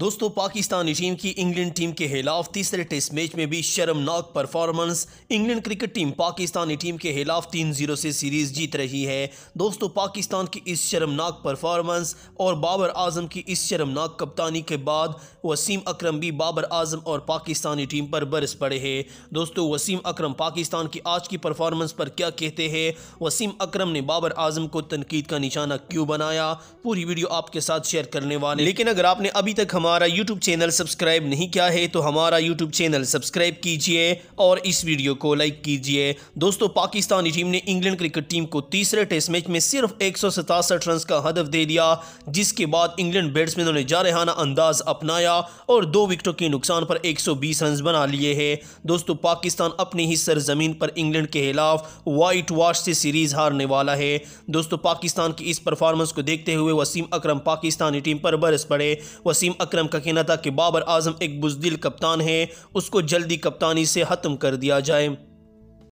दोस्तों पाकिस्तानी टीम की England team के खिलाफ तीसरे टेस्ट मैच में भी शर्मनाक performance England cricket team Pakistani team के खिलाफ तीन जीरो से सीरीज जीत रही है दोस्तों पाकिस्तान की इस शर्मनाक परफॉर्मेंस और बाबर आजम की इस शर्मनाक कप्तानी के बाद वसीम अकरम भी बाबर आजम और पाकिस्तानी टीम पर बरस पड़े है दोस्तों वसीम अक्रम पाकिस्तान की आज की परफॉर्मेंस पर क्या कहते हैं वसीम अक्रम ने बाबर आजम को तनकीद का निशाना क्यों बनाया पूरी वीडियो आपके साथ शेयर करने वाले लेकिन अगर आपने अभी तक हमारा यूट्यूब चैनल सब्सक्राइब नहीं किया है तो हमारा यूट्यूब चैनल सब्सक्राइब कीजिए और इस वीडियो को लाइक कीजिए दोस्तों पाकिस्तानी टीम ने इंग्लैंड क्रिकेट टीम को तीसरे टेस्ट मैच में सिर्फ एक रन का हदफ दे दिया जिसके बाद इंग्लैंड बैट्समैनों ने जारहाना अंदाज अपनाया और दो विकेटों के नुकसान पर एक रन बना लिए है दोस्तों पाकिस्तान अपनी ही सरजमीन पर इंग्लैंड के खिलाफ वाइट वॉश से सीरीज हारने वाला है दोस्तों पाकिस्तान की इस परफॉर्मेंस को देखते हुए वसीम अक्रम पाकिस्तानी टीम पर बरस पड़े वसीम अक्रम का कहना था कि बाबर आजम एक बुजदिल कप्तान है उसको जल्दी कप्तानी से ख़त्म कर दिया जाए